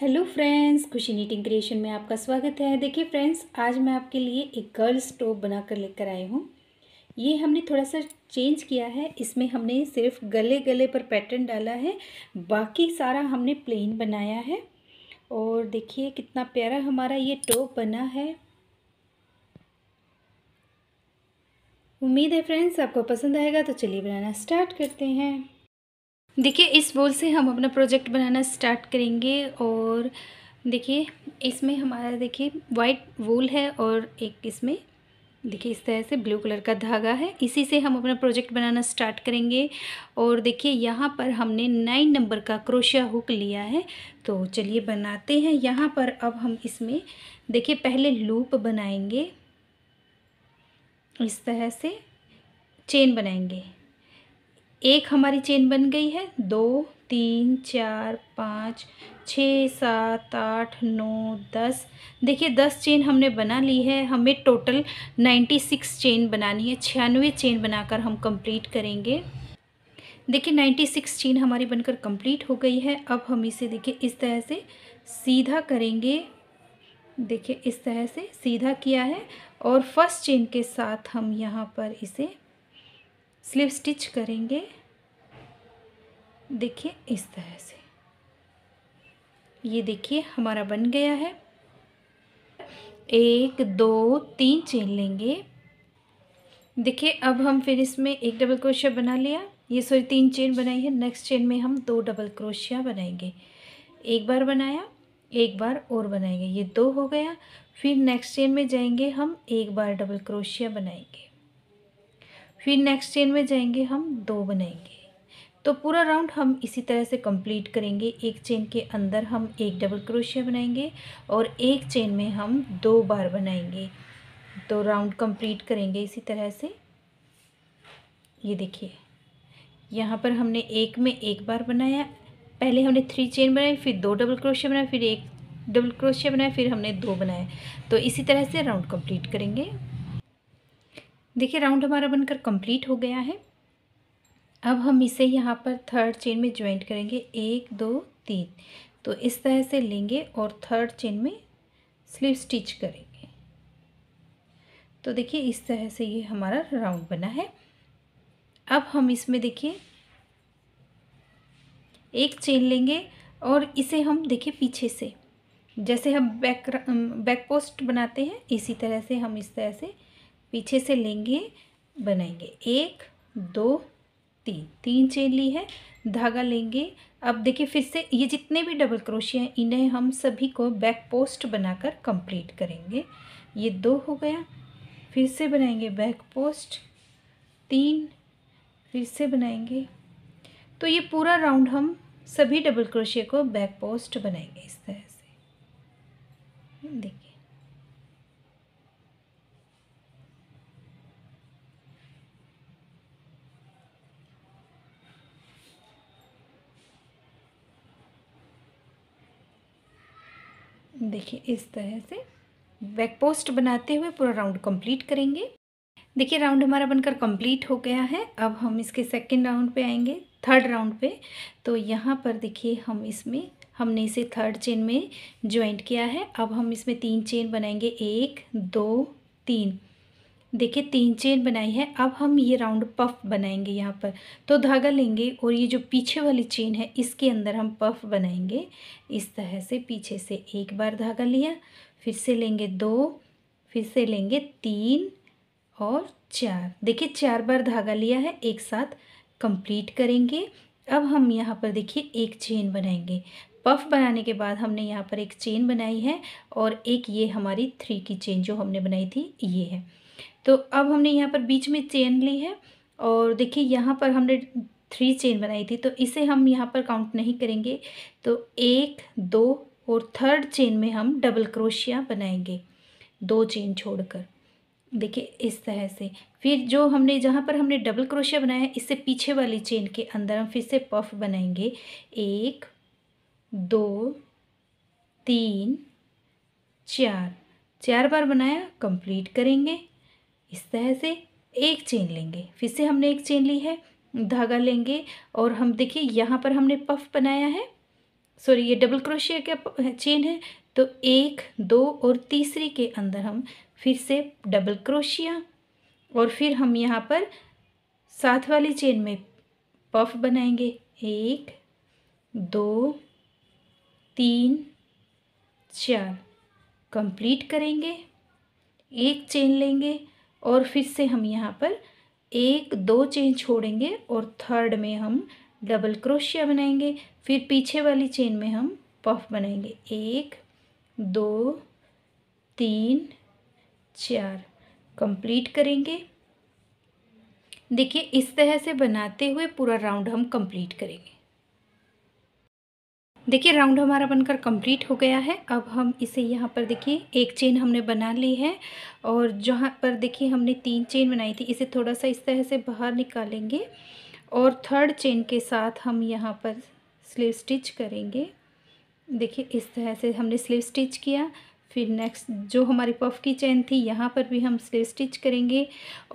hello friends Khushi knitting creation में आपका स्वागत है देखिए फ्रेंड्स आज मैं आपके लिए एक गर्ल्स टॉप बना कर लेकर आई हूँ ये हमने थोड़ा सा चेंज किया है इसमें हमने सिर्फ गले गले पर पैटर्न डाला है बाकी सारा हमने प्लेन बनाया है और देखिए कितना प्यारा हमारा ये टॉप बना है उम्मीद है फ्रेंड्स आपको पसंद आएगा तो चलिए बनाना स्टार्ट करते हैं देखिए इस बोल से हम अपना प्रोजेक्ट बनाना स्टार्ट करेंगे और देखिए इसमें हमारा देखिए वाइट वूल है और एक इसमें देखिए इस तरह से ब्लू कलर का धागा है इसी से हम अपना प्रोजेक्ट बनाना स्टार्ट करेंगे और देखिए यहाँ पर हमने नाइन नंबर का क्रोशिया हुक लिया है तो चलिए बनाते हैं यहाँ पर अब हम इसमें देखिए पहले लूप बनाएंगे इस तरह से चेन बनाएंगे एक हमारी चेन बन गई है दो तीन चार पाँच छ सात आठ नौ दस देखिए दस चेन हमने बना ली है हमें टोटल नाइन्टी सिक्स चेन बनानी है छियानवे चेन बनाकर हम कंप्लीट करेंगे देखिए नाइन्टी सिक्स चेन हमारी बनकर कंप्लीट हो गई है अब हम इसे देखिए इस तरह से सीधा करेंगे देखिए इस तरह से सीधा किया है और फर्स्ट चेन के साथ हम यहाँ पर इसे स्लिप स्टिच करेंगे देखिए इस तरह से ये देखिए हमारा बन गया है एक दो तीन चेन लेंगे देखिए अब हम फिर इसमें एक डबल क्रोशिया बना लिया ये सॉरी तीन चेन बनाई है नेक्स्ट चेन में हम दो डबल क्रोशिया बनाएंगे एक बार बनाया एक बार और बनाएंगे ये दो हो गया फिर नेक्स्ट चेन में जाएंगे हम एक बार डबल क्रोशिया बनाएंगे फिर नेक्स्ट चेन में जाएंगे हम दो बनाएंगे तो पूरा राउंड हम इसी तरह से कंप्लीट करेंगे एक चेन के अंदर हम एक डबल क्रोशिया बनाएंगे और एक चेन में हम दो बार बनाएंगे तो राउंड कंप्लीट करेंगे इसी तरह से ये देखिए यहाँ पर हमने एक में एक बार बनाया पहले हमने थ्री चेन बनाई फिर दो डबल क्रोशिया बनाया फिर एक डबल क्रोशिया बनाया फिर हमने दो बनाए तो इसी तरह से राउंड कंप्लीट करेंगे देखिए राउंड हमारा बनकर कंप्लीट हो गया है अब हम इसे यहाँ पर थर्ड चेन में ज्वाइंट करेंगे एक दो तीन तो इस तरह से लेंगे और थर्ड चेन में स्लीव स्टिच करेंगे तो देखिए इस तरह से ये हमारा राउंड बना है अब हम इसमें देखिए एक चेन लेंगे और इसे हम देखिए पीछे से जैसे हम बैक बैक पोस्ट बनाते हैं इसी तरह से हम इस तरह से पीछे से लेंगे बनाएंगे एक दो तीन तीन चेन ली है धागा लेंगे अब देखिए फिर से ये जितने भी डबल क्रोशिया हैं इन्हें हम सभी को बैक पोस्ट बनाकर कंप्लीट करेंगे ये दो हो गया फिर से बनाएंगे बैक पोस्ट तीन फिर से बनाएंगे तो ये पूरा राउंड हम सभी डबल क्रोशिया को बैक पोस्ट बनाएंगे इस तरह से देखिए देखिए इस तरह से बैक पोस्ट बनाते हुए पूरा राउंड कंप्लीट करेंगे देखिए राउंड हमारा बनकर कंप्लीट हो गया है अब हम इसके सेकंड राउंड पे आएंगे थर्ड राउंड पे तो यहाँ पर देखिए हम इसमें हमने इसे थर्ड चेन में ज्वाइंट किया है अब हम इसमें तीन चेन बनाएंगे एक दो तीन देखिए तीन चेन बनाई है अब हम ये राउंड पफ बनाएंगे यहाँ पर तो धागा लेंगे और ये जो पीछे वाली चेन है इसके अंदर हम पफ बनाएंगे इस तरह से पीछे से एक बार धागा लिया फिर से लेंगे दो फिर से लेंगे तीन और चार देखिए चार बार धागा लिया है एक साथ कंप्लीट करेंगे अब हम यहाँ पर देखिए एक चेन बनाएंगे पफ बनाने के बाद हमने यहाँ पर एक चेन बनाई है और एक ये हमारी थ्री की चेन जो हमने बनाई थी ये है तो अब हमने यहाँ पर बीच में चेन ली है और देखिए यहाँ पर हमने थ्री चेन बनाई थी तो इसे हम यहाँ पर काउंट नहीं करेंगे तो एक दो और थर्ड चेन में हम डबल क्रोशिया बनाएंगे दो चेन छोड़कर देखिए इस तरह से फिर जो हमने जहाँ पर हमने डबल क्रोशिया बनाया है इससे पीछे वाली चेन के अंदर हम फिर से पफ बनाएंगे एक दो तीन चार चार बार बनाया कंप्लीट करेंगे इस तरह से एक चेन लेंगे फिर से हमने एक चेन ली है धागा लेंगे और हम देखिए यहाँ पर हमने पफ बनाया है सॉरी ये डबल क्रोशिया का चेन है तो एक दो और तीसरी के अंदर हम फिर से डबल क्रोशिया और फिर हम यहाँ पर साथ वाली चेन में पफ बनाएंगे एक दो तीन चार कंप्लीट करेंगे एक चेन लेंगे और फिर से हम यहाँ पर एक दो चेन छोड़ेंगे और थर्ड में हम डबल क्रोशिया बनाएंगे फिर पीछे वाली चेन में हम पफ बनाएंगे एक दो तीन चार कंप्लीट करेंगे देखिए इस तरह से बनाते हुए पूरा राउंड हम कंप्लीट करेंगे देखिए राउंड हमारा बनकर कंप्लीट हो गया है अब हम इसे यहाँ पर देखिए एक चेन हमने बना ली है और जहाँ पर देखिए हमने तीन चेन बनाई थी इसे थोड़ा सा इस तरह से बाहर निकालेंगे और थर्ड चेन के साथ हम यहाँ पर स्लीव स्टिच करेंगे देखिए इस तरह से हमने स्लीव स्टिच किया फिर नेक्स्ट जो हमारी पफ की चेन थी यहाँ पर भी हम स्लीव स्टिच करेंगे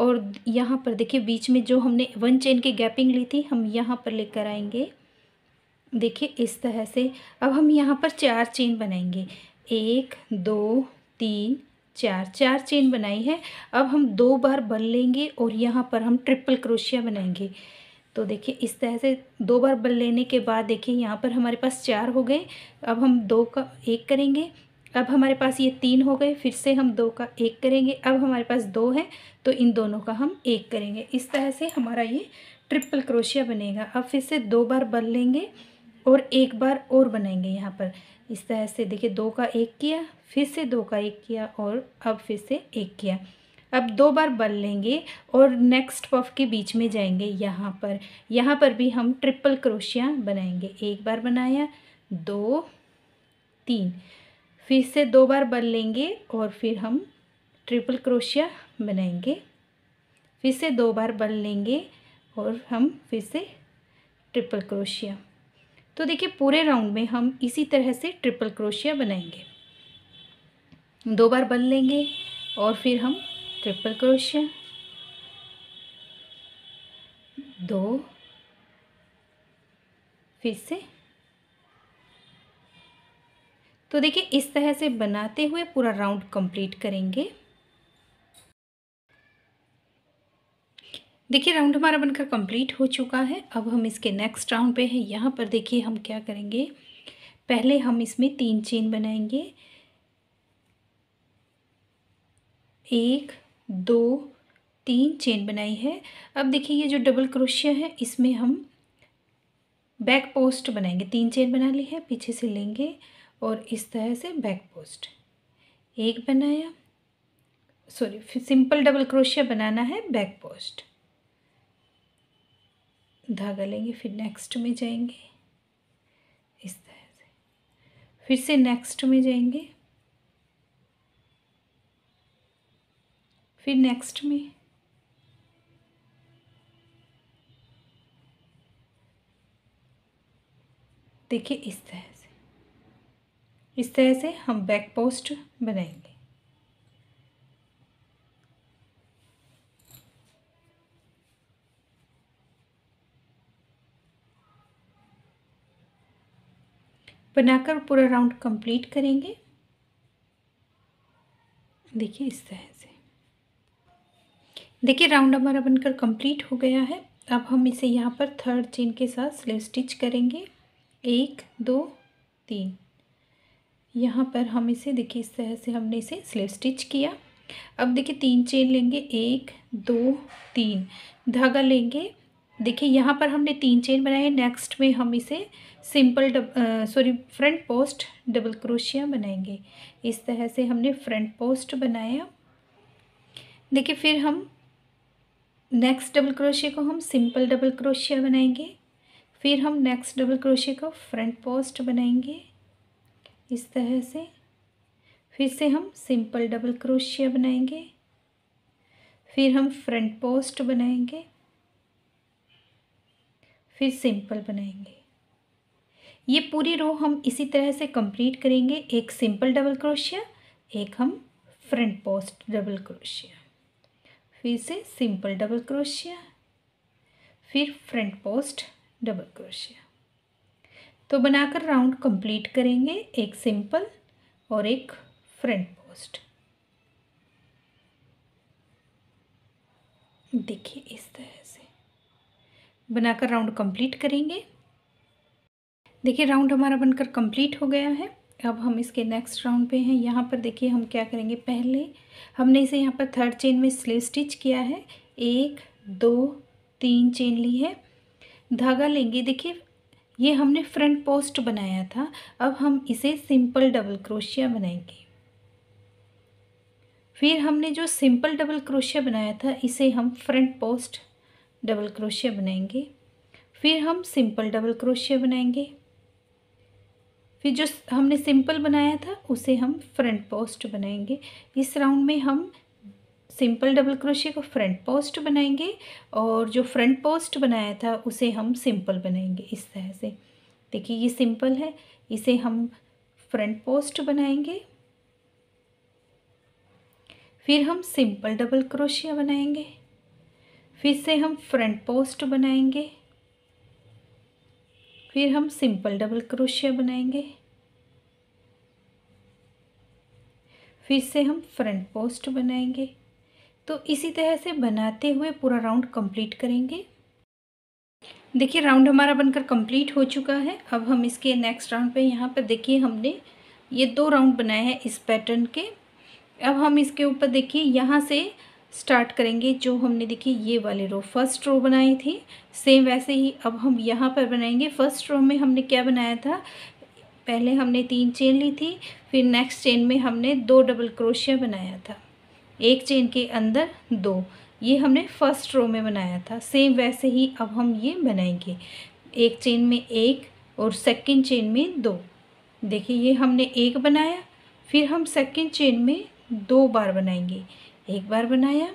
और यहाँ पर देखिए बीच में जो हमने वन चेन की गैपिंग ली थी हम यहाँ पर लेकर आएंगे देखिए इस तरह से अब हम यहाँ पर चार चेन बनाएंगे एक दो तीन चार चार चेन बनाई है अब हम दो बार बन लेंगे और यहाँ पर हम ट्रिपल क्रोशिया बनाएंगे तो देखिए इस तरह से दो बार बल लेने के बाद देखिए यहाँ पर हमारे पास चार हो गए अब हम दो का एक करेंगे अब हमारे पास ये तीन हो गए फिर से हम दो का एक करेंगे अब हमारे पास दो है तो इन दोनों का हम एक करेंगे इस तरह से हमारा ये ट्रिपल क्रोशिया बनेगा अब फिर से दो बार बल लेंगे और एक बार और बनाएंगे यहाँ पर इस तरह से देखिए दो का एक किया फिर से दो का एक किया और अब फिर से एक किया अब दो बार बल लेंगे और नेक्स्ट पफ के बीच में जाएंगे यहाँ पर यहाँ पर भी हम ट्रिपल क्रोशिया बनाएंगे एक बार बनाया दो तीन फिर से दो बार बल लेंगे और फिर हम ट्रिपल क्रोशिया बनाएंगे फिर से दो बार बल लेंगे और हम फिर से ट्रिपल क्रोशिया तो देखिए पूरे राउंड में हम इसी तरह से ट्रिपल क्रोशिया बनाएंगे दो बार बन लेंगे और फिर हम ट्रिपल क्रोशिया दो फिर से तो देखिए इस तरह से बनाते हुए पूरा राउंड कंप्लीट करेंगे देखिए राउंड हमारा बनकर कंप्लीट हो चुका है अब हम इसके नेक्स्ट राउंड पे हैं यहाँ पर देखिए हम क्या करेंगे पहले हम इसमें तीन चेन बनाएंगे एक दो तीन चेन बनाई है अब देखिए ये जो डबल क्रोशिया है इसमें हम बैक पोस्ट बनाएंगे तीन चेन बना ली है पीछे से लेंगे और इस तरह से बैक पोस्ट एक बनाया सॉरी सिंपल डबल क्रोशिया बनाना है बैक पोस्ट धागा लेंगे फिर नेक्स्ट में जाएंगे इस तरह से फिर से नेक्स्ट में जाएंगे फिर नेक्स्ट में देखिए इस तरह से इस तरह से हम बैक पोस्ट बनाएंगे बनाकर पूरा राउंड कंप्लीट करेंगे देखिए इस तरह से देखिए राउंड हमारा बनकर कंप्लीट हो गया है अब हम इसे यहाँ पर थर्ड चेन के साथ स्लिप स्टिच करेंगे एक दो तीन यहाँ पर हम इसे देखिए इस तरह से हमने इसे स्लिप स्टिच किया अब देखिए तीन चेन लेंगे एक दो तीन धागा लेंगे देखिए यहाँ पर हमने तीन चेन बनाए नेक्स्ट में हम इसे simple sorry front post double क्रोशिया बनाएंगे इस तरह से हमने फ्रंट पोस्ट बनाया देखिए फिर हम नेक्स्ट डबल क्रोशिया को हम सिंपल डबल क्रोशिया बनाएंगे फिर हम नेक्स्ट डबल क्रोशिया को फ्रंट पोस्ट बनाएंगे इस तरह से फिर से हम सिंपल डबल क्रोशिया बनाएंगे फिर हम फ्रंट पोस्ट बनाएंगे फिर सिंपल बनाएंगे ये पूरी रो हम इसी तरह से कंप्लीट करेंगे एक सिंपल डबल क्रोशिया एक हम फ्रंट पोस्ट डबल क्रोशिया फिर से सिंपल डबल क्रोशिया फिर फ्रंट पोस्ट डबल क्रोशिया तो बनाकर राउंड कंप्लीट करेंगे एक सिंपल और एक फ्रंट पोस्ट देखिए इस तरह बनाकर राउंड कंप्लीट करेंगे देखिए राउंड हमारा बनकर कंप्लीट हो गया है अब हम इसके नेक्स्ट राउंड पे हैं यहाँ पर देखिए हम क्या करेंगे पहले हमने इसे यहाँ पर थर्ड चेन में स्ले स्टिच किया है एक दो तीन चेन ली है धागा लेंगे देखिए ये हमने फ्रंट पोस्ट बनाया था अब हम इसे सिंपल डबल क्रोशिया बनाएंगे फिर हमने जो सिंपल डबल क्रोशिया बनाया था इसे हम फ्रंट पोस्ट डबल क्रोशिया बनाएंगे फिर हम सिंपल डबल क्रोशिया बनाएंगे फिर जो हमने सिंपल बनाया था उसे हम फ्रंट पोस्ट बनाएंगे इस राउंड में हम सिंपल डबल क्रोशिया को फ्रंट पोस्ट बनाएंगे और जो फ्रंट पोस्ट बनाया था उसे हम सिंपल बनाएंगे इस तरह से देखिए ये सिंपल है इसे हम फ्रंट पोस्ट बनाएंगे फिर हम सिंपल डबल क्रोशिया बनाएंगे फिर से हम फ्रंट पोस्ट बनाएंगे फिर हम सिंपल डबल क्रोशिया बनाएंगे फिर से हम फ्रंट पोस्ट बनाएंगे तो इसी तरह से बनाते हुए पूरा राउंड कंप्लीट करेंगे देखिए राउंड हमारा बनकर कंप्लीट हो चुका है अब हम इसके नेक्स्ट राउंड पे यहाँ पर देखिए हमने ये दो राउंड बनाए हैं इस पैटर्न के अब हम इसके ऊपर देखिए यहाँ से स्टार्ट करेंगे जो हमने देखिए ये वाले रो फर्स्ट रो बनाई थी सेम वैसे ही अब हम यहाँ पर बनाएंगे फर्स्ट रो में हमने क्या बनाया था पहले हमने तीन चेन ली थी फिर नेक्स्ट चेन में हमने दो डबल क्रोशिया बनाया था एक चेन के अंदर दो ये हमने फर्स्ट रो में बनाया था सेम वैसे ही अब हम ये बनाएंगे एक चेन में एक और सेकंड चेन में दो देखिए ये हमने एक बनाया फिर हम सेकंड चेन में दो बार बनाएंगे एक बार बनाया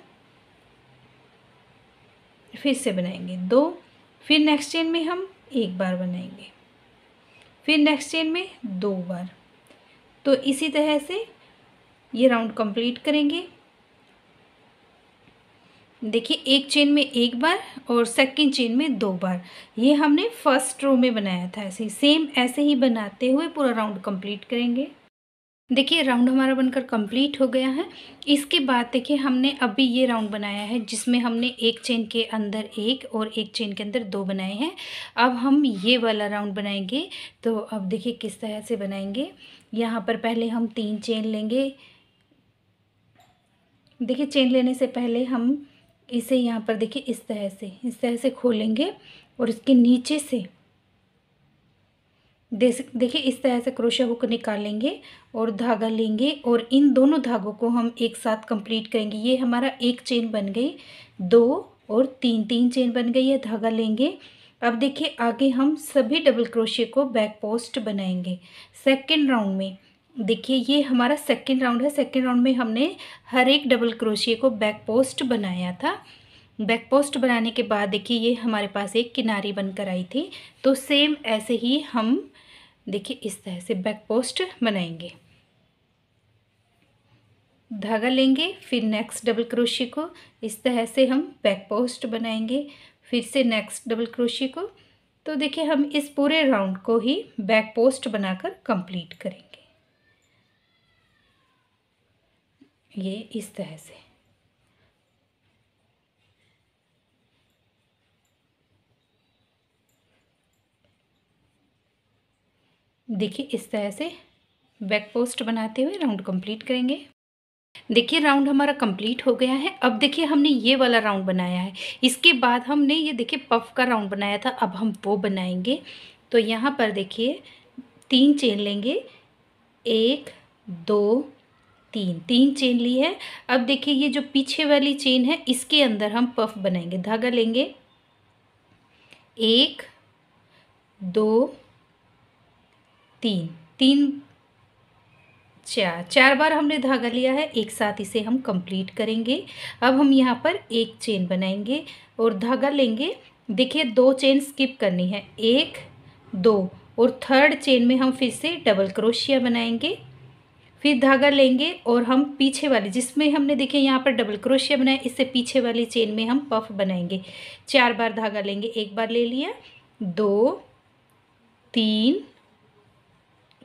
फिर से बनाएंगे दो फिर नेक्स्ट चेन में हम एक बार बनाएंगे फिर नेक्स्ट चेन में दो बार तो इसी तरह से ये राउंड कंप्लीट करेंगे देखिए एक चेन में एक बार और सेकंड चेन में दो बार ये हमने फर्स्ट रो में बनाया था ऐसे ही सेम ऐसे ही बनाते हुए पूरा राउंड कंप्लीट करेंगे देखिए राउंड हमारा बनकर कंप्लीट हो गया है इसके बाद देखिए हमने अभी ये राउंड बनाया है जिसमें हमने एक चेन के अंदर एक और एक चेन के अंदर दो बनाए हैं अब हम ये वाला राउंड बनाएंगे तो अब देखिए किस तरह से बनाएंगे यहाँ पर पहले हम तीन चेन लेंगे देखिए चेन लेने से पहले हम इसे यहाँ पर देखिए इस तरह से इस तरह से खोलेंगे और इसके नीचे से देखिए इस तरह से क्रोशिया हुक निकालेंगे और धागा लेंगे और इन दोनों धागों को हम एक साथ कंप्लीट करेंगे ये हमारा एक चेन बन गई दो और तीन तीन चेन बन गई है धागा लेंगे अब देखिए आगे हम सभी डबल क्रोशे को बैक पोस्ट बनाएंगे सेकेंड राउंड में देखिए ये हमारा सेकेंड राउंड है सेकेंड राउंड में हमने हर एक डबल क्रोशिए को बैक पोस्ट बनाया था बैक पोस्ट बनाने के बाद देखिए ये हमारे पास एक किनारी बनकर आई थी तो सेम ऐसे ही हम देखिए इस तरह से बैक पोस्ट बनाएंगे धागा लेंगे फिर नेक्स्ट डबल क्रोशी को इस तरह से हम बैक पोस्ट बनाएंगे फिर से नेक्स्ट डबल क्रोशी को तो देखिए हम इस पूरे राउंड को ही बैक पोस्ट बनाकर कंप्लीट करेंगे ये इस तरह से देखिए इस तरह से बैक पोस्ट बनाते हुए राउंड कंप्लीट करेंगे देखिए राउंड हमारा कंप्लीट हो गया है अब देखिए हमने ये वाला राउंड बनाया है इसके बाद हमने ये देखिए पफ का राउंड बनाया था अब हम वो बनाएंगे तो यहाँ पर देखिए तीन चेन लेंगे एक दो तीन तीन चेन ली है अब देखिए ये जो पीछे वाली चेन है इसके अंदर हम पफ बनाएंगे धागा लेंगे एक दो तीन तीन चार चार बार हमने धागा लिया है एक साथ इसे हम कंप्लीट करेंगे अब हम यहाँ पर एक चेन बनाएंगे और धागा लेंगे देखिए दो चेन स्किप करनी है एक दो और थर्ड चेन में हम फिर से डबल क्रोशिया बनाएंगे फिर धागा लेंगे और हम पीछे वाले जिसमें हमने देखिए यहाँ पर डबल क्रोशिया बनाया इससे पीछे वाली चेन में हम पफ बनाएंगे चार बार धागा लेंगे एक बार ले लिया दो तीन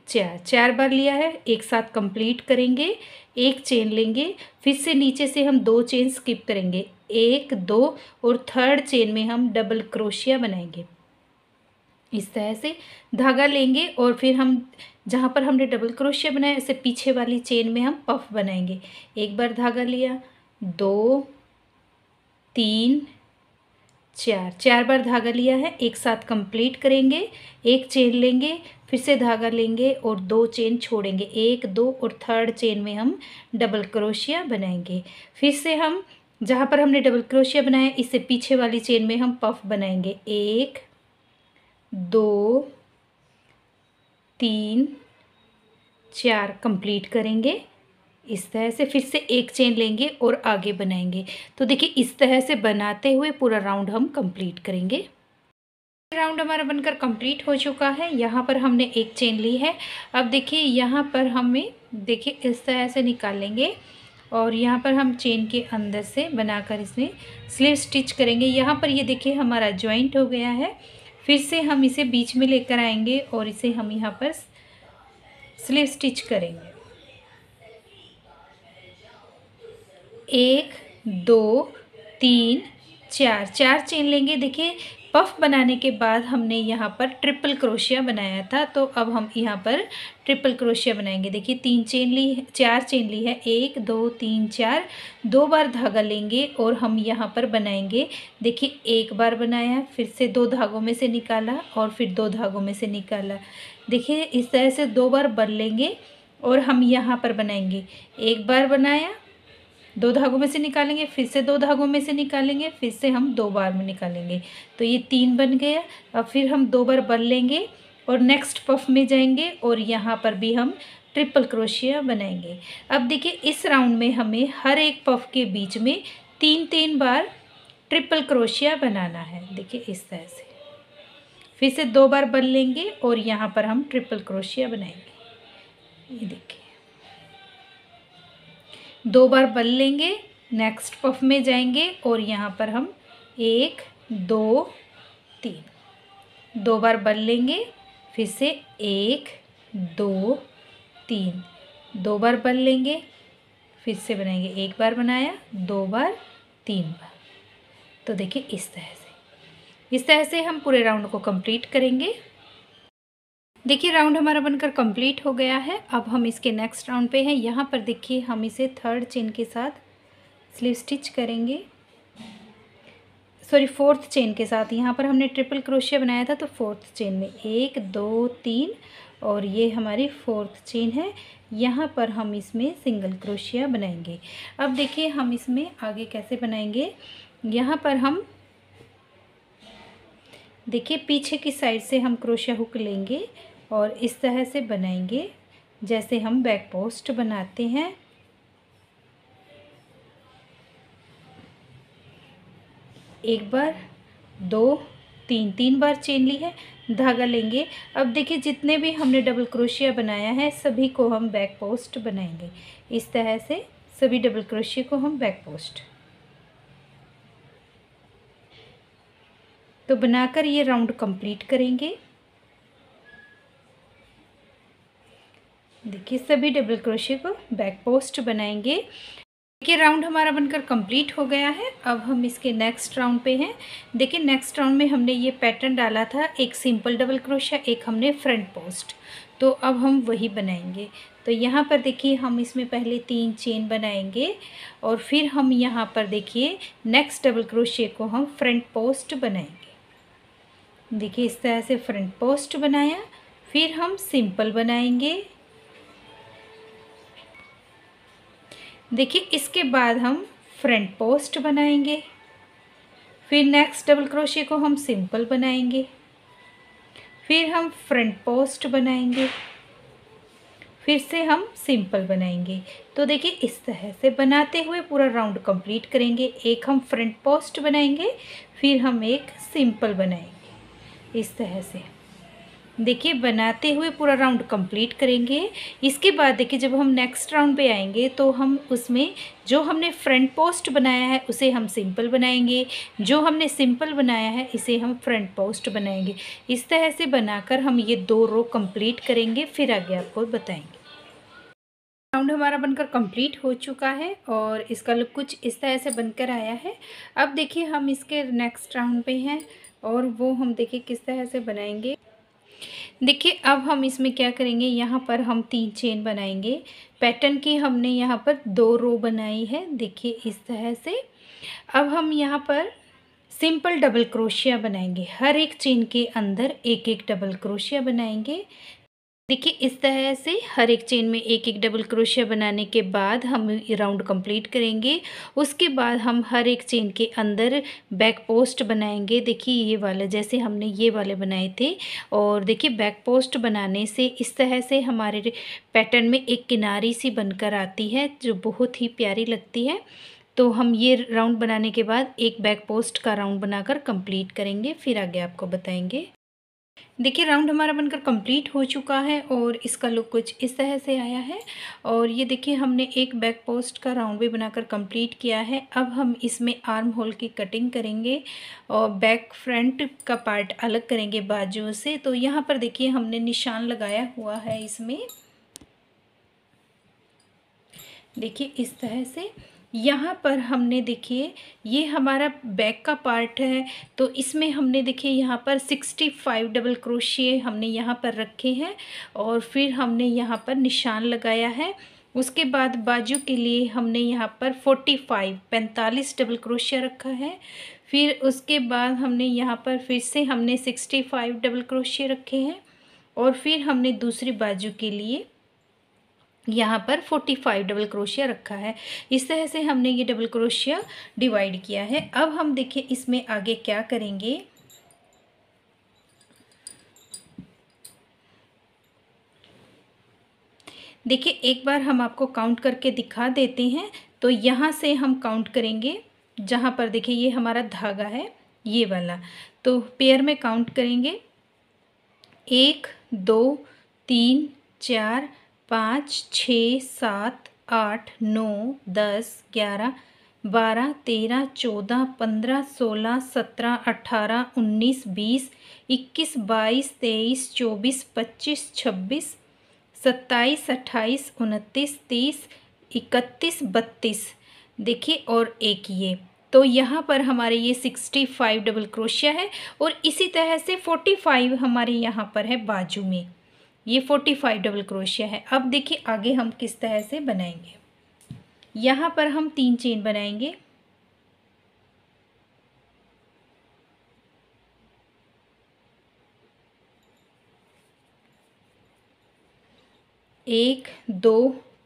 चार चार बार लिया है एक साथ कंप्लीट करेंगे एक चेन लेंगे फिर से नीचे से हम दो चेन स्किप करेंगे एक दो और थर्ड चेन में हम डबल क्रोशिया बनाएंगे इस तरह से धागा लेंगे और फिर हम जहाँ पर हमने डबल क्रोशिया बनाया उसे पीछे वाली चेन में हम पफ बनाएंगे एक बार धागा लिया दो तीन चार चार बार धागा लिया है एक साथ कंप्लीट करेंगे एक चेन लेंगे फिर से धागा लेंगे और दो चेन छोड़ेंगे एक दो और थर्ड चेन में हम डबल क्रोशिया बनाएंगे फिर से हम जहाँ पर हमने डबल क्रोशिया बनाया इससे पीछे वाली चेन में हम पफ बनाएंगे एक दो तीन चार कंप्लीट करेंगे इस तरह से फिर से एक चेन लेंगे और आगे बनाएंगे तो देखिए इस तरह से बनाते हुए पूरा राउंड हम कंप्लीट करेंगे राउंड हमारा बनकर कंप्लीट हो चुका है यहाँ पर हमने एक चेन ली है अब देखिए यहाँ पर हमें देखिए इस तरह से निकालेंगे और यहाँ पर हम चेन के अंदर से बनाकर इसमें स्लीव स्टिच करेंगे यहाँ पर ये यह देखिए हमारा ज्वाइंट हो गया है फिर से हम इसे बीच में लेकर आएंगे और इसे हम यहाँ पर स्लीव स्टिच करेंगे एक दो तीन चार चार चेन लेंगे देखिए पफ बनाने के बाद हमने यहाँ पर ट्रिपल क्रोशिया बनाया था तो अब हम यहाँ पर ट्रिपल क्रोशिया बनाएंगे देखिए तीन चेन ली चार चेन ली है एक दो तीन चार दो बार धागा लेंगे और हम यहाँ पर बनाएंगे देखिए एक बार बनाया फिर से दो धागों में से निकाला और फिर दो धागों में से निकाला देखिए इस तरह से दो बार बन लेंगे और हम यहाँ पर बनाएंगे एक बार बनाया दो धागों में से निकालेंगे फिर से दो धागों में से निकालेंगे फिर से हम दो बार में निकालेंगे तो ये तीन बन गया अब फिर हम दो बार बल लेंगे और नेक्स्ट पफ में जाएंगे और यहाँ पर भी हम ट्रिपल क्रोशिया बनाएंगे अब देखिए इस राउंड में हमें हर एक पफ के बीच में तीन तीन बार ट्रिपल क्रोशिया बनाना है देखिए इस तरह से फिर से दो बार बल लेंगे और यहाँ पर हम ट्रिपल क्रोशिया बनाएंगे ये देखिए दो बार बल लेंगे नेक्स्ट पफ में जाएंगे और यहाँ पर हम एक दो तीन दो बार बल लेंगे फिर से एक दो तीन दो बार बल लेंगे फिर से बनाएंगे एक बार बनाया दो बार तीन बार तो देखिए इस तरह से इस तरह से हम पूरे राउंड को कंप्लीट करेंगे देखिए राउंड हमारा बनकर कंप्लीट हो गया है अब हम इसके नेक्स्ट राउंड पे हैं यहाँ पर देखिए हम इसे थर्ड चेन के साथ स्लीव स्टिच करेंगे सॉरी फोर्थ चेन के साथ यहाँ पर हमने ट्रिपल क्रोशिया बनाया था तो फोर्थ चेन में एक दो तीन और ये हमारी फोर्थ चेन है यहाँ पर हम इसमें सिंगल क्रोशिया बनाएंगे अब देखिए हम इसमें आगे कैसे बनाएंगे यहाँ पर हम देखिए पीछे की साइड से हम क्रोशिया हुक लेंगे और इस तरह से बनाएंगे जैसे हम बैक पोस्ट बनाते हैं एक बार दो तीन तीन बार चेन ली है धागा लेंगे अब देखिए जितने भी हमने डबल क्रोशिया बनाया है सभी को हम बैक पोस्ट बनाएंगे इस तरह से सभी डबल क्रोशिया को हम बैक पोस्ट तो बनाकर ये राउंड कंप्लीट करेंगे देखिए सभी डबल क्रोशे को बैक पोस्ट बनाएंगे देखिए राउंड हमारा बनकर कंप्लीट हो गया है अब हम इसके नेक्स्ट राउंड पे हैं देखिए नेक्स्ट राउंड में हमने ये पैटर्न डाला था एक सिंपल डबल क्रोशिया एक हमने फ्रंट पोस्ट तो अब हम वही बनाएंगे तो यहाँ पर देखिए हम इसमें पहले तीन चेन बनाएंगे और फिर हम यहाँ पर देखिए नेक्स्ट डबल क्रोशे को हम फ्रंट पोस्ट बनाएंगे देखिए इस तरह से फ्रंट पोस्ट बनाया फिर हम सिंपल बनाएंगे देखिए इसके बाद हम फ्रंट पोस्ट बनाएंगे फिर नेक्स्ट डबल क्रोशे को हम सिंपल बनाएंगे फिर हम फ्रंट पोस्ट बनाएंगे फिर से हम सिंपल बनाएंगे तो देखिए इस तरह से बनाते हुए पूरा राउंड कंप्लीट करेंगे एक हम फ्रंट पोस्ट बनाएंगे फिर हम एक सिंपल बनाएंगे इस तरह से देखिए बनाते हुए पूरा राउंड कंप्लीट करेंगे इसके बाद देखिए जब हम नेक्स्ट राउंड पे आएंगे तो हम उसमें जो हमने फ्रंट पोस्ट बनाया है उसे हम सिंपल बनाएंगे जो हमने सिंपल बनाया है इसे हम फ्रंट पोस्ट बनाएंगे इस तरह से बनाकर हम ये दो रो कंप्लीट करेंगे फिर आगे आपको बताएंगे राउंड हमारा बनकर कंप्लीट हो चुका है और इसका लुक कुछ इस तरह से बनकर आया है अब देखिए हम इसके नेक्स्ट राउंड पे हैं और वो हम देखिए किस तरह से बनाएंगे देखिए अब हम इसमें क्या करेंगे यहाँ पर हम तीन चेन बनाएंगे पैटर्न की हमने यहाँ पर दो रो बनाई है देखिए इस तरह से अब हम यहाँ पर सिंपल डबल क्रोशिया बनाएंगे हर एक चेन के अंदर एक एक डबल क्रोशिया बनाएंगे देखिए इस तरह से हर एक चेन में एक एक डबल क्रोशिया बनाने के बाद हम राउंड कंप्लीट करेंगे उसके बाद हम हर एक चेन के अंदर बैक पोस्ट बनाएंगे देखिए ये वाले जैसे हमने ये वाले बनाए थे और देखिए बैक पोस्ट बनाने से इस तरह से हमारे पैटर्न में एक किनारी सी बनकर आती है जो बहुत ही प्यारी लगती है तो हम ये राउंड बनाने के बाद एक बैक पोस्ट का राउंड बनाकर कंप्लीट करेंगे फिर आगे आपको बताएंगे देखिए राउंड हमारा बनकर कंप्लीट हो चुका है और इसका लुक कुछ इस तरह से आया है और ये देखिए हमने एक बैक पोस्ट का राउंड भी बनाकर कंप्लीट किया है अब हम इसमें आर्म होल की कटिंग करेंगे और बैक फ्रंट का पार्ट अलग करेंगे बाजू से तो यहाँ पर देखिए हमने निशान लगाया हुआ है इसमें देखिए इस तरह से यहाँ पर हमने देखिए ये हमारा बैक का पार्ट है तो इसमें हमने देखिए यहाँ पर सिक्सटी फाइव डबल क्रोशिए हमने यहाँ पर रखे हैं और फिर हमने यहाँ पर निशान लगाया है उसके बाद बाजू के लिए हमने यहाँ पर फोर्टी फाइव पैंतालीस डबल क्रोशिया रखा है फिर उसके बाद हमने यहाँ पर फिर से हमने सिक्सटी फाइव डबल क्रोशिया रखे हैं और फिर हमने दूसरी बाजू के लिए यहाँ पर फोर्टी फाइव डबल क्रोशिया रखा है इस तरह से हमने ये डबल क्रोशिया डिवाइड किया है अब हम देखें इसमें आगे क्या करेंगे देखिए एक बार हम आपको काउंट करके दिखा देते हैं तो यहाँ से हम काउंट करेंगे जहाँ पर देखिए ये हमारा धागा है ये वाला तो पेयर में काउंट करेंगे एक दो तीन चार पाँच छः सात आठ नौ दस ग्यारह बारह तेरह चौदह पंद्रह सोलह सत्रह अठारह उन्नीस बीस इक्कीस बाईस तेईस चौबीस पच्चीस छब्बीस सत्ताईस अट्ठाईस उनतीस तीस इकतीस बत्तीस देखिए और एक ये तो यहाँ पर हमारे ये सिक्सटी फाइव डबल क्रोशिया है और इसी तरह से फोर्टी फाइव हमारे यहाँ पर है बाजू में ये फोर्टी फाइव डबल क्रोशिया है अब देखिए आगे हम किस तरह से बनाएंगे यहाँ पर हम तीन चेन बनाएंगे एक दो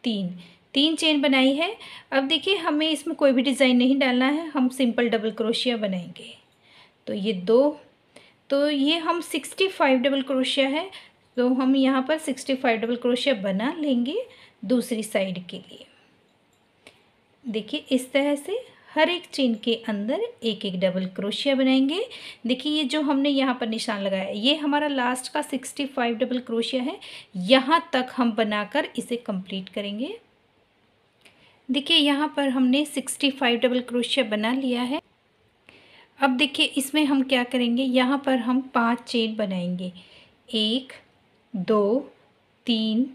तीन तीन चेन बनाई है अब देखिए हमें इसमें कोई भी डिज़ाइन नहीं डालना है हम सिंपल डबल क्रोशिया बनाएंगे तो ये दो तो ये हम सिक्सटी फाइव डबल क्रोशिया है तो हम यहाँ पर सिक्सटी फाइव डबल क्रोशिया बना लेंगे दूसरी साइड के लिए देखिए इस तरह से हर एक चेन के अंदर एक एक डबल क्रोशिया बनाएंगे देखिए ये जो हमने यहाँ पर निशान लगाया ये हमारा लास्ट का सिक्सटी फाइव डबल क्रोशिया है यहाँ तक हम बनाकर इसे कंप्लीट करेंगे देखिए यहाँ पर हमने सिक्सटी फाइव डबल क्रोशिया बना लिया है अब देखिए इसमें हम क्या करेंगे यहाँ पर हम पांच चेन बनाएंगे एक दो तीन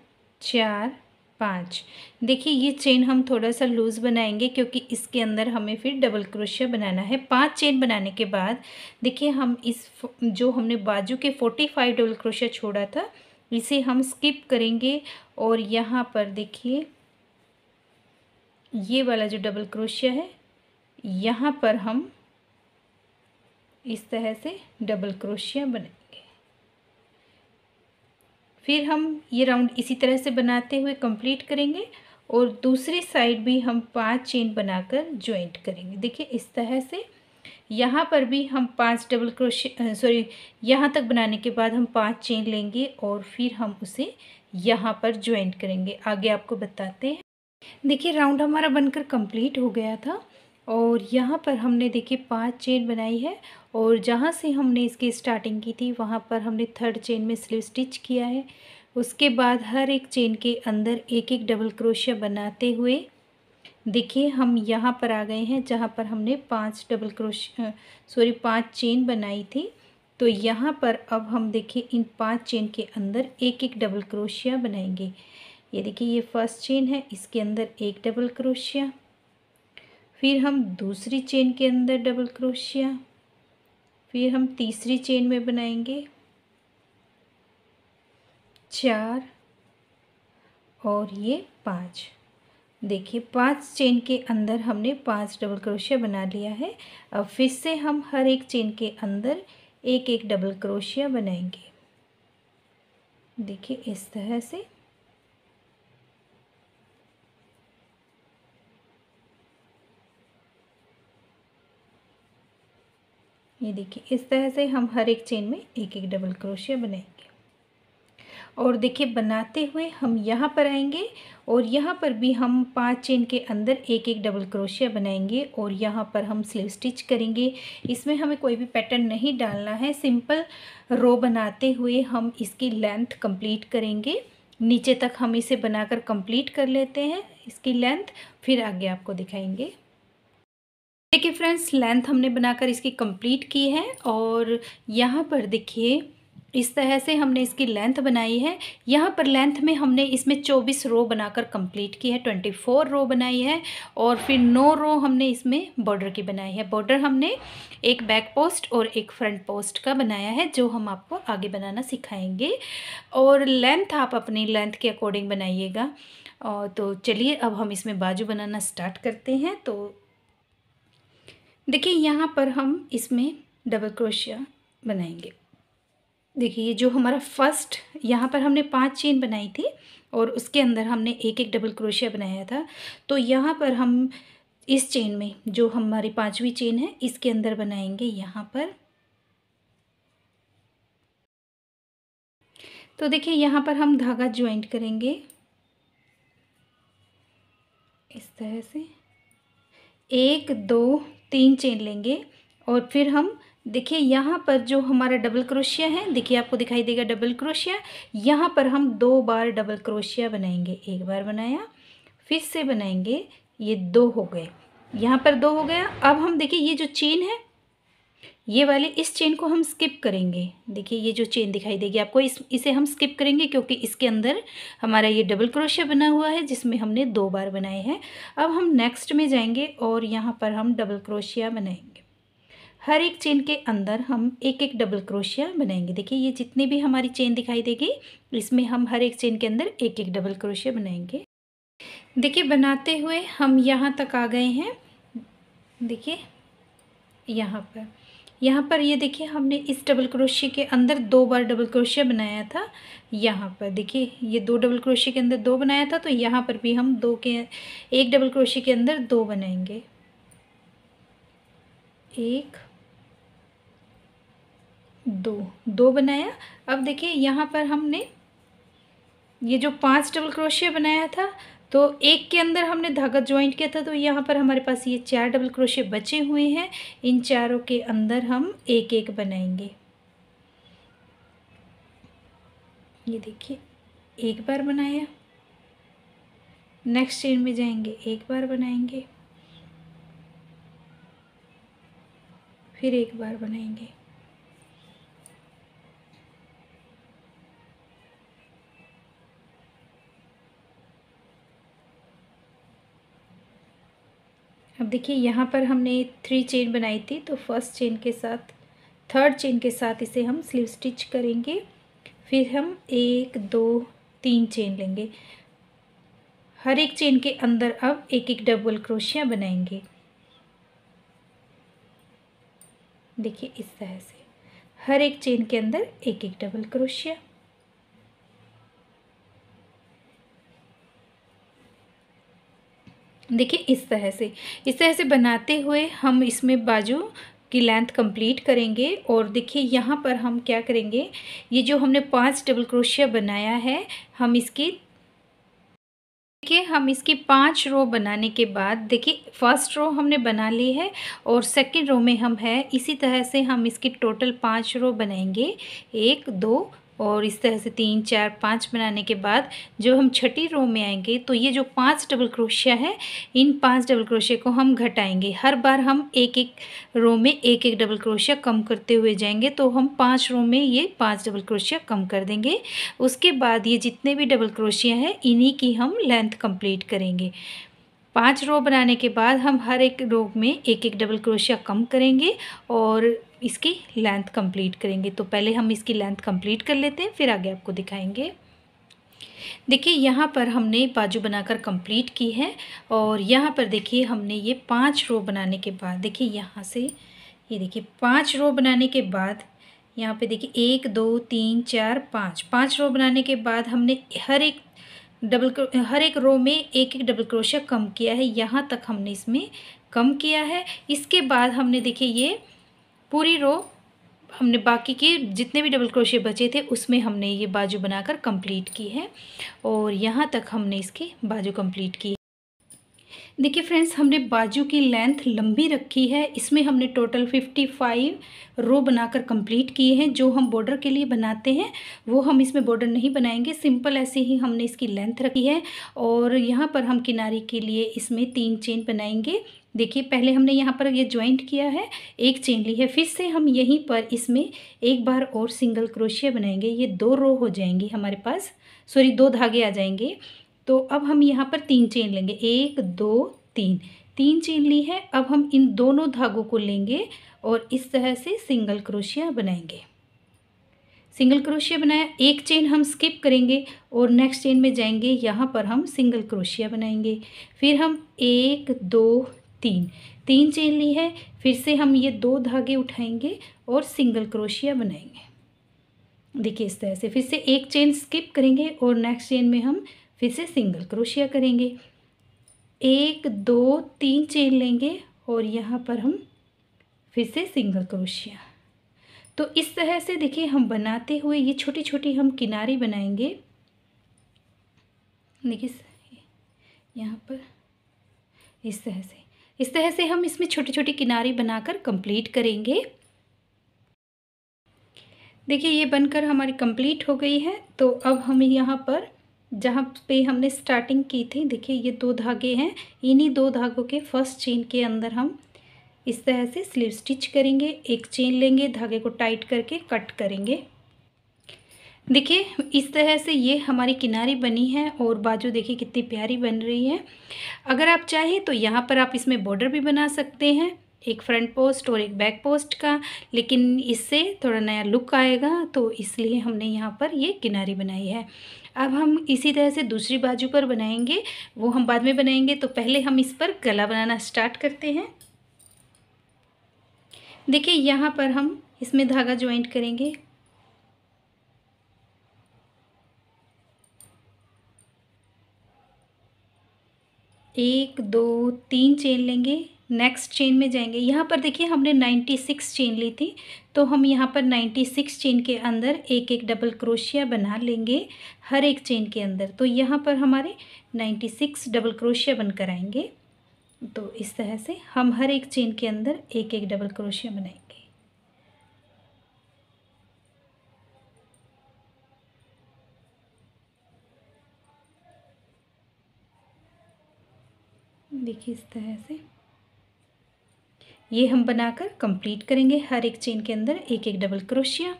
चार पाँच देखिए ये चेन हम थोड़ा सा लूज़ बनाएंगे क्योंकि इसके अंदर हमें फिर डबल क्रोशिया बनाना है पांच चेन बनाने के बाद देखिए हम इस जो हमने बाजू के फोर्टी फाइव डबल क्रोशिया छोड़ा था इसे हम स्किप करेंगे और यहाँ पर देखिए ये वाला जो डबल क्रोशिया है यहाँ पर हम इस तरह से डबल क्रोशिया बने फिर हम ये राउंड इसी तरह से बनाते हुए कंप्लीट करेंगे और दूसरी साइड भी हम पांच चेन बनाकर ज्वाइंट करेंगे देखिए इस तरह से यहाँ पर भी हम पांच डबल क्रोशे सॉरी यहाँ तक बनाने के बाद हम पांच चेन लेंगे और फिर हम उसे यहाँ पर ज्वाइंट करेंगे आगे आपको बताते हैं देखिए राउंड हमारा बनकर कंप्लीट हो गया था और यहाँ पर हमने देखिए पांच चेन बनाई है और जहाँ से हमने इसकी स्टार्टिंग की थी वहाँ पर हमने थर्ड चेन में स्लिप स्टिच किया है उसके बाद हर एक चेन के अंदर एक एक डबल क्रोशिया बनाते हुए देखिए हम यहाँ पर आ गए हैं जहाँ पर हमने पांच डबल क्रोश सॉरी पांच चेन बनाई थी तो यहाँ पर अब हम देखिए इन पांच चेन के अंदर एक एक डबल क्रोशिया बनाएंगे ये देखिए ये फर्स्ट चेन है इसके अंदर एक डबल क्रोशिया फिर हम दूसरी चेन के अंदर डबल क्रोशिया फिर तो हम तीसरी चेन में बनाएंगे चार और ये पाँच देखिए पांच चेन के अंदर हमने पांच डबल क्रोशिया बना लिया है अब फिर से हम हर एक चेन के अंदर एक एक डबल क्रोशिया बनाएंगे देखिए इस तरह से ये देखिए इस तरह से हम हर एक चेन में एक एक डबल क्रोशिया बनाएंगे और देखिए बनाते हुए हम यहाँ पर आएंगे और यहाँ पर भी हम पांच चेन के अंदर एक एक डबल क्रोशिया बनाएंगे और यहाँ पर हम स्लीव स्टिच करेंगे इसमें हमें कोई भी पैटर्न नहीं डालना है सिंपल रो बनाते हुए हम इसकी लेंथ कंप्लीट करेंगे नीचे तक हम इसे बनाकर कंप्लीट कर लेते हैं इसकी लेंथ फिर आगे आपको दिखाएंगे देखिए फ्रेंड्स लेंथ हमने बनाकर इसकी कंप्लीट की है और यहाँ पर देखिए इस तरह से हमने इसकी लेंथ बनाई है यहाँ पर लेंथ में हमने इसमें चौबीस रो बनाकर कंप्लीट की है ट्वेंटी फोर रो बनाई है और फिर नौ रो हमने इसमें बॉर्डर की बनाई है बॉर्डर हमने एक बैक पोस्ट और एक फ्रंट पोस्ट का बनाया है जो हम आपको आगे बनाना सिखाएंगे और लेंथ आप अपनी लेंथ के अकॉर्डिंग बनाइएगा तो चलिए अब हम इसमें बाजू बनाना स्टार्ट करते हैं तो देखिए यहाँ पर हम इसमें डबल क्रोशिया बनाएंगे देखिए जो हमारा फर्स्ट यहाँ पर हमने पांच चेन बनाई थी और उसके अंदर हमने एक एक डबल क्रोशिया बनाया था तो यहाँ पर हम इस चेन में जो हमारी पांचवी चेन है इसके अंदर बनाएंगे यहाँ पर तो देखिए यहाँ पर हम धागा ज्वाइंट करेंगे इस तरह से एक दो तीन चेन लेंगे और फिर हम देखिए यहाँ पर जो हमारा डबल क्रोशिया है देखिए आपको दिखाई देगा डबल क्रोशिया यहाँ पर हम दो बार डबल क्रोशिया बनाएंगे एक बार बनाया फिर से बनाएंगे ये दो हो गए यहाँ पर दो हो गया अब हम देखिए ये जो चेन है ये वाले इस चेन को हम स्किप करेंगे देखिए ये जो चेन दिखाई देगी आपको इस इसे हम स्किप करेंगे क्योंकि इसके अंदर हमारा ये डबल क्रोशिया बना हुआ है जिसमें हमने दो बार बनाए हैं अब हम नेक्स्ट में जाएंगे और यहाँ पर हम डबल क्रोशिया बनाएंगे हर एक चेन के अंदर हम एक एक डबल क्रोशिया बनाएंगे देखिए ये जितनी भी हमारी चेन दिखाई देगी इसमें हम हर एक चेन के अंदर एक एक डबल क्रोशिया बनाएंगे देखिए बनाते हुए हम यहाँ तक आ गए हैं देखिए यहाँ पर यहाँ पर ये देखिए हमने इस डबल क्रोशिया के अंदर दो बार डबल क्रोशिया बनाया था यहाँ पर देखिए ये दो डबल क्रोशिया के अंदर दो बनाया था तो यहाँ पर भी हम दो के एक डबल क्रोशिया के अंदर दो बनाएंगे एक दो दो बनाया अब देखिए यहाँ पर हमने ये जो पांच डबल क्रोशिया बनाया था तो एक के अंदर हमने धागा ज्वाइंट किया था तो यहाँ पर हमारे पास ये चार डबल क्रोशे बचे हुए हैं इन चारों के अंदर हम एक एक बनाएंगे ये देखिए एक बार बनाया नेक्स्ट चेन में जाएंगे एक बार बनाएंगे फिर एक बार बनाएंगे अब देखिए यहाँ पर हमने थ्री चेन बनाई थी तो फर्स्ट चेन के साथ थर्ड चेन के साथ इसे हम स्लीव स्टिच करेंगे फिर हम एक दो तीन चेन लेंगे हर एक चेन के अंदर अब एक एक डबल क्रोशिया बनाएंगे देखिए इस तरह से हर एक चेन के अंदर एक एक डबल क्रोशिया देखिए इस तरह से इस तरह से बनाते हुए हम इसमें बाजू की लेंथ कंप्लीट करेंगे और देखिए यहाँ पर हम क्या करेंगे ये जो हमने पांच डबल क्रोशिया बनाया है हम इसकी देखिए हम इसकी पांच रो बनाने के बाद देखिए फर्स्ट रो हमने बना ली है और सेकंड रो में हम है इसी तरह से हम इसकी टोटल पांच रो बनाएंगे एक दो और इस तरह से तीन चार पाँच बनाने के बाद जब हम छठी रो में आएंगे तो ये जो पांच डबल क्रोशिया है इन पांच डबल क्रोशिया को हम घटाएंगे हर बार हम एक एक रो में एक एक डबल क्रोशिया कम करते हुए जाएंगे तो हम पांच रो में ये पांच डबल क्रोशिया कम कर देंगे उसके बाद ये जितने भी डबल क्रोशिया हैं इन्हीं की हम लेंथ कंप्लीट करेंगे पांच रो बनाने के बाद हम हर एक रो में एक एक डबल क्रोशिया कम करेंगे और इसकी लेंथ कंप्लीट करेंगे तो पहले हम इसकी लेंथ कंप्लीट कर लेते हैं फिर आगे आपको दिखाएंगे देखिए यहाँ पर हमने बाजू बनाकर कंप्लीट की है और यहाँ पर देखिए हमने ये पांच रो बनाने के बाद देखिए यहाँ से ये देखिए पांच रो बनाने के बाद यहाँ पे देखिए एक दो तीन चार पाँच पाँच रो बनाने के बाद हमने हर एक डबल हर एक रो में एक एक डबल क्रोशिया कम किया है यहाँ तक हमने इसमें कम किया है इसके बाद हमने देखिए ये पूरी रो हमने बाकी के जितने भी डबल क्रोशे बचे थे उसमें हमने ये बाजू बनाकर कंप्लीट की है और यहाँ तक हमने इसके बाजू कंप्लीट की है देखिए फ्रेंड्स हमने बाजू की लेंथ लंबी रखी है इसमें हमने टोटल फिफ्टी फाइव रो बनाकर कंप्लीट किए हैं जो हम बॉर्डर के लिए बनाते हैं वो हम इसमें बॉर्डर नहीं बनाएंगे सिंपल ऐसे ही हमने इसकी लेंथ रखी है और यहाँ पर हम किनारे के लिए इसमें तीन चेन बनाएंगे देखिए पहले हमने यहाँ पर ये ज्वाइंट किया है एक चेन ली है फिर से हम यहीं पर इसमें एक बार और सिंगल क्रोशिया बनाएंगे ये दो रो हो जाएंगी हमारे पास सॉरी दो धागे आ जाएंगे तो अब हम यहाँ पर तीन चेन लेंगे एक दो तीन तीन चेन ली है अब हम इन दोनों धागों को लेंगे और इस तरह से सिंगल क्रोशिया बनाएंगे सिंगल क्रोशिया बनाया एक चेन हम स्किप करेंगे और नेक्स्ट चेन में जाएंगे यहाँ पर हम सिंगल क्रोशिया बनाएंगे फिर हम एक दो तीन तीन चेन ली है फिर से हम ये दो धागे उठाएंगे और सिंगल क्रोशिया बनाएंगे देखिए इस तरह से फिर से एक चेन स्किप करेंगे और नेक्स्ट चेन में हम फिर से सिंगल क्रोशिया करेंगे एक दो तीन चेन लेंगे और यहाँ पर हम फिर से सिंगल क्रोशिया तो इस तरह से देखिए हम बनाते हुए ये छोटी छोटी हम किनारी बनाएंगे देखिए यहाँ पर इस तरह से इस तरह से हम इसमें छोटी छोटी किनारी बनाकर कंप्लीट करेंगे देखिए ये बनकर हमारी कंप्लीट हो गई है तो अब हम यहाँ पर जहाँ पे हमने स्टार्टिंग की थी देखिए ये दो धागे हैं इन्हीं दो धागों के फर्स्ट चेन के अंदर हम इस तरह से स्लीव स्टिच करेंगे एक चेन लेंगे धागे को टाइट करके कट करेंगे देखिए इस तरह से ये हमारी किनारी बनी है और बाजू देखिए कितनी प्यारी बन रही है अगर आप चाहें तो यहाँ पर आप इसमें बॉर्डर भी बना सकते हैं एक फ्रंट पोस्ट और एक बैक पोस्ट का लेकिन इससे थोड़ा नया लुक आएगा तो इसलिए हमने यहाँ पर ये किनारी बनाई है अब हम इसी तरह से दूसरी बाजू पर बनाएंगे वो हम बाद में बनाएंगे तो पहले हम इस पर गला बनाना स्टार्ट करते हैं देखिए यहाँ पर हम इसमें धागा ज्वाइंट करेंगे एक दो तीन चेन लेंगे नेक्स्ट चेन में जाएंगे यहाँ पर देखिए हमने 96 चेन ली थी तो हम यहाँ पर 96 चेन के अंदर एक एक डबल क्रोशिया बना लेंगे हर एक चेन के अंदर तो यहाँ पर हमारे 96 डबल क्रोशिया बनकर आएंगे तो इस तरह से हम हर एक चेन के अंदर एक एक डबल क्रोशिया बनाएंगे देखिए इस तरह से ये हम बनाकर कंप्लीट करेंगे हर एक चेन के अंदर एक एक डबल क्रोशिया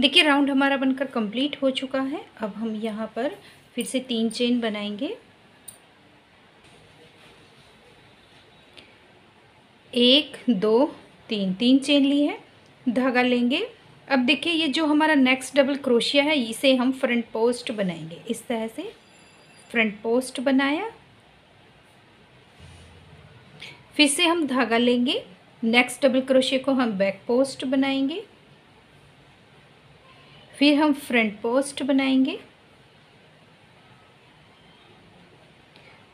देखिए राउंड हमारा बनकर कंप्लीट हो चुका है अब हम यहाँ पर फिर से तीन चेन बनाएंगे एक दो तीन तीन चेन ली है धागा लेंगे अब देखिए ये जो हमारा नेक्स्ट डबल क्रोशिया है इसे हम फ्रंट पोस्ट बनाएंगे इस तरह से फ्रंट पोस्ट बनाया फिर से हम धागा लेंगे नेक्स्ट डबल क्रोशे को हम बैक पोस्ट बनाएंगे फिर हम फ्रंट पोस्ट बनाएंगे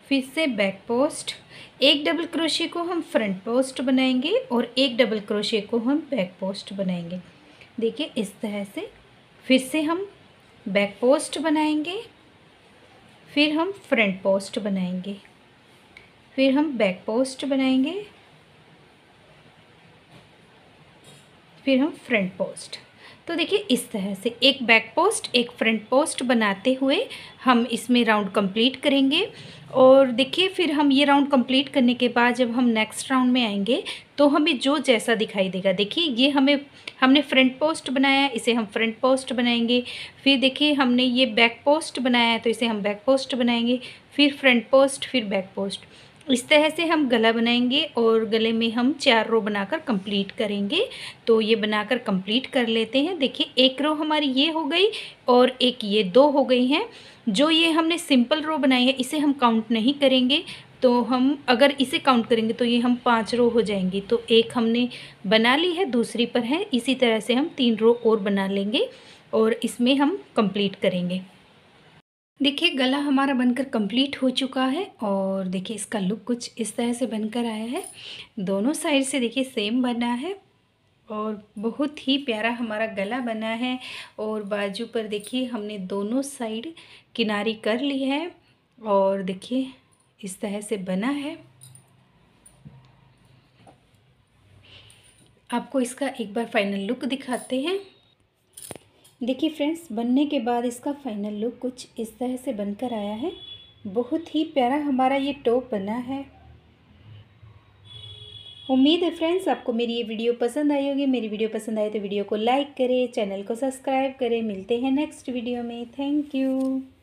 फिर से बैक पोस्ट एक डबल क्रोशे को हम फ्रंट पोस्ट बनाएंगे और एक डबल क्रोशे को हम बैक पोस्ट बनाएंगे देखिए इस तरह से फिर से हम बैक पोस्ट बनाएंगे फिर हम फ्रंट पोस्ट बनाएंगे फिर हम बैक पोस्ट बनाएंगे फिर हम फ्रंट पोस्ट तो देखिए इस तरह से एक बैक पोस्ट एक फ्रंट पोस्ट बनाते हुए हम इसमें राउंड कंप्लीट करेंगे और देखिए फिर हम ये राउंड कंप्लीट करने के बाद जब हम नेक्स्ट राउंड में आएंगे तो हमें जो जैसा दिखाई देगा देखिए ये हमें हमने फ्रंट पोस्ट बनाया इसे हम फ्रंट पोस्ट बनाएंगे फिर देखिए हमने ये बैक पोस्ट बनाया है तो इसे हम बैक पोस्ट बनाएंगे फिर फ्रंट पोस्ट फिर बैक पोस्ट इस तरह से हम गला बनाएंगे और गले में हम चार रो बनाकर कंप्लीट करेंगे तो ये बनाकर कंप्लीट कर लेते हैं देखिए एक रो हमारी ये हो गई और एक ये दो हो गई हैं जो ये हमने सिंपल रो बनाई है इसे हम काउंट नहीं करेंगे तो हम अगर इसे काउंट करेंगे तो ये हम पांच रो हो जाएंगी तो एक हमने बना ली है दूसरी पर है इसी तरह से हम तीन रो और बना लेंगे और इसमें हम कंप्लीट करेंगे देखिए गला हमारा बनकर कंप्लीट हो चुका है और देखिए इसका लुक कुछ इस तरह से बनकर आया है दोनों साइड से देखिए सेम बना है और बहुत ही प्यारा हमारा गला बना है और बाजू पर देखिए हमने दोनों साइड किनारी कर ली है और देखिए इस तरह से बना है आपको इसका एक बार फाइनल लुक दिखाते हैं देखिए फ्रेंड्स बनने के बाद इसका फाइनल लुक कुछ इस तरह से बनकर आया है बहुत ही प्यारा हमारा ये टॉप बना है उम्मीद है फ्रेंड्स आपको मेरी ये वीडियो पसंद आई होगी मेरी वीडियो पसंद आए तो वीडियो को लाइक करें चैनल को सब्सक्राइब करें मिलते हैं नेक्स्ट वीडियो में थैंक यू